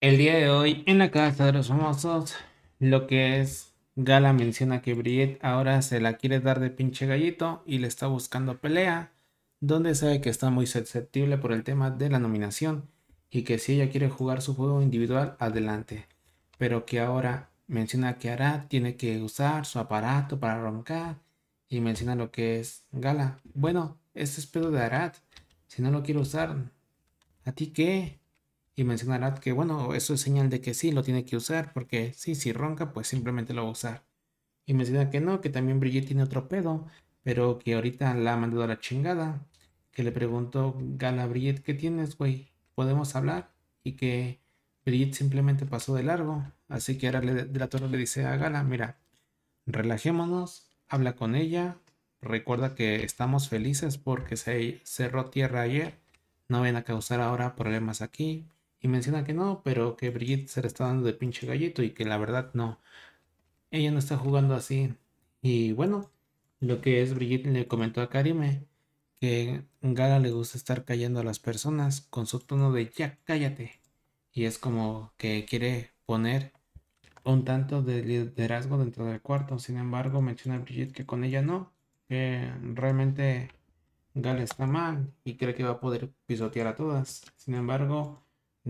El día de hoy, en la Casa de los Famosos, lo que es Gala menciona que Briet ahora se la quiere dar de pinche gallito y le está buscando pelea, donde sabe que está muy susceptible por el tema de la nominación y que si ella quiere jugar su juego individual, adelante, pero que ahora menciona que Arad tiene que usar su aparato para roncar y menciona lo que es Gala. Bueno, este es pedo de Arad. Si no lo quiero usar, ¿a ti qué? y mencionará que bueno, eso es señal de que sí lo tiene que usar, porque sí, si ronca, pues simplemente lo va a usar. Y menciona que no, que también Brigitte tiene otro pedo, pero que ahorita la ha mandado a la chingada. Que le preguntó, Gala Brigitte, ¿qué tienes, güey? ¿Podemos hablar? Y que Brigitte simplemente pasó de largo. Así que ahora de la torre le dice a Gala, mira, relajémonos, habla con ella, recuerda que estamos felices porque se cerró tierra ayer, no ven a causar ahora problemas aquí y menciona que no, pero que Brigitte se le está dando de pinche gallito y que la verdad no. Ella no está jugando así. Y bueno, lo que es Brigitte le comentó a Karime que Gala le gusta estar callando a las personas con su tono de ya cállate. Y es como que quiere poner un tanto de liderazgo dentro del cuarto. Sin embargo, menciona a Brigitte que con ella no, que realmente Gala está mal y cree que va a poder pisotear a todas. Sin embargo,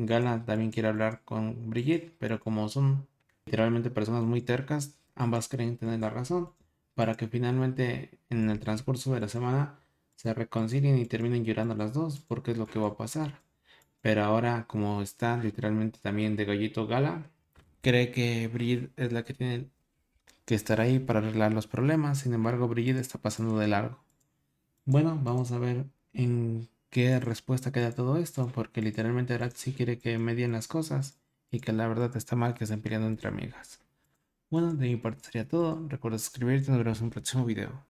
Gala también quiere hablar con Brigitte, pero como son literalmente personas muy tercas, ambas creen tener la razón, para que finalmente en el transcurso de la semana se reconcilien y terminen llorando las dos, porque es lo que va a pasar. Pero ahora, como está literalmente también de gallito Gala, cree que Brigitte es la que tiene que estar ahí para arreglar los problemas, sin embargo Brigitte está pasando de largo. Bueno, vamos a ver en qué respuesta queda todo esto, porque literalmente sí quiere que medien las cosas y que la verdad está mal que estén peleando entre amigas. Bueno, de mi parte sería todo. Recuerda suscribirte y nos vemos en un próximo video.